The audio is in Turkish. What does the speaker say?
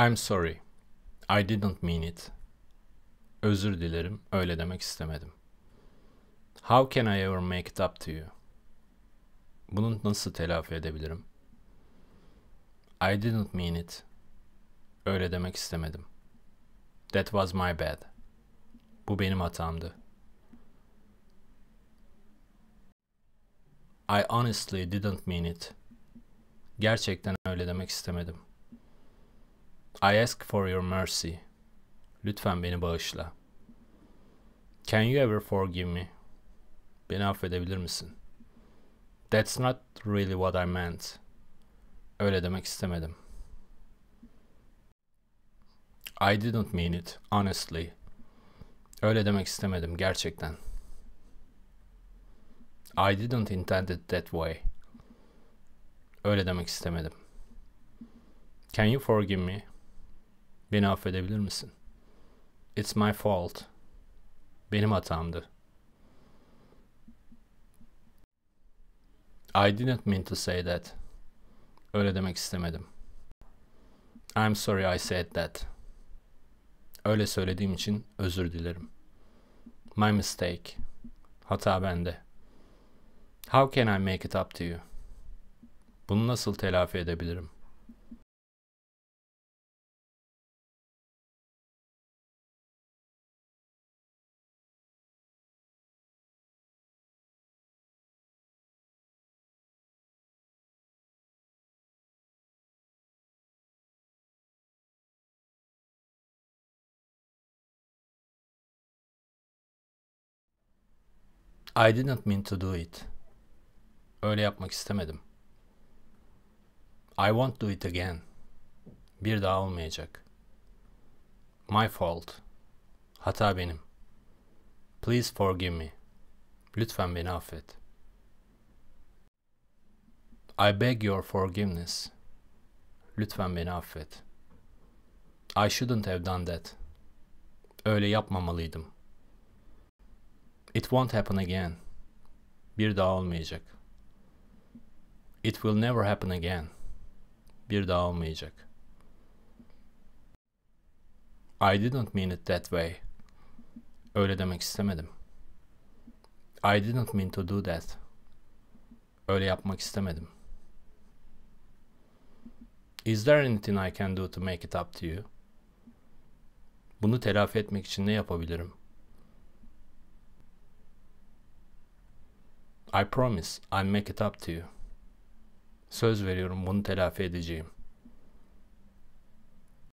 I'm sorry. I didn't mean it. Özür dilerim, öyle demek istemedim. How can I ever make it up to you? Bunu nasıl telafi edebilirim? I didn't mean it. Öyle demek istemedim. That was my bad. Bu benim hatamdı. I honestly didn't mean it. Gerçekten öyle demek istemedim. I ask for your mercy. Lütfen beni bağışla. Can you ever forgive me? Beni affedebilir misin? That's not really what I meant. Öyle demek istemedim. I didn't mean it, honestly. Öyle demek istemedim gerçekten. I didn't intend it that way. Öyle demek istemedim. Can you forgive me? Beni affedebilir misin? It's my fault. Benim hatamdı. I didn't mean to say that. Öyle demek istemedim. I'm sorry I said that. Öyle söylediğim için özür dilerim. My mistake. Hata bende. How can I make it up to you? Bunu nasıl telafi edebilirim?'' I didn't mean to do it. Öyle yapmak istemedim. I won't do it again. Bir daha olmayacak. My fault. Hata benim. Please forgive me. Lütfen beni affet. I beg your forgiveness. Lütfen beni affet. I shouldn't have done that. Öyle yapmamalıydım.'' It won't happen again. Bir daha olmayacak. It will never happen again. Bir daha olmayacak. I didn't mean it that way. Öyle demek istemedim. I didn't mean to do that. Öyle yapmak istemedim. Is there anything I can do to make it up to you? Bunu telafi etmek için ne yapabilirim? I promise I'll make it up to you. Söz veriyorum bunu telafi edeceğim.